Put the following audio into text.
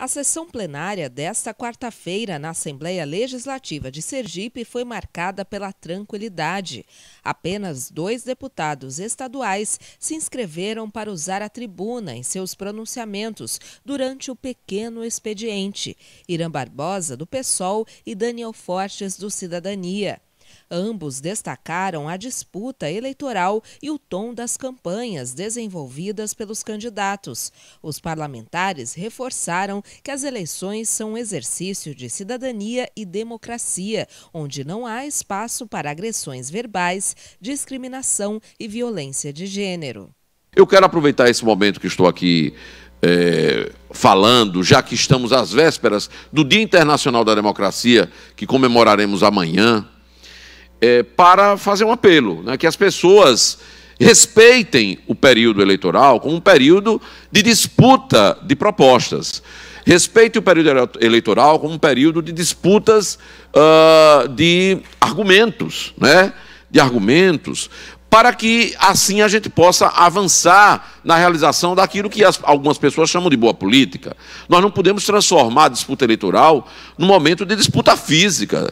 A sessão plenária desta quarta-feira na Assembleia Legislativa de Sergipe foi marcada pela tranquilidade. Apenas dois deputados estaduais se inscreveram para usar a tribuna em seus pronunciamentos durante o pequeno expediente: Irã Barbosa, do PSOL, e Daniel Fortes, do Cidadania. Ambos destacaram a disputa eleitoral e o tom das campanhas desenvolvidas pelos candidatos. Os parlamentares reforçaram que as eleições são um exercício de cidadania e democracia, onde não há espaço para agressões verbais, discriminação e violência de gênero. Eu quero aproveitar esse momento que estou aqui é, falando, já que estamos às vésperas do Dia Internacional da Democracia, que comemoraremos amanhã é, para fazer um apelo, né, que as pessoas respeitem o período eleitoral como um período de disputa de propostas. Respeite o período eleitoral como um período de disputas uh, de argumentos, né? de argumentos, para que assim a gente possa avançar na realização daquilo que as, algumas pessoas chamam de boa política. Nós não podemos transformar a disputa eleitoral num momento de disputa física,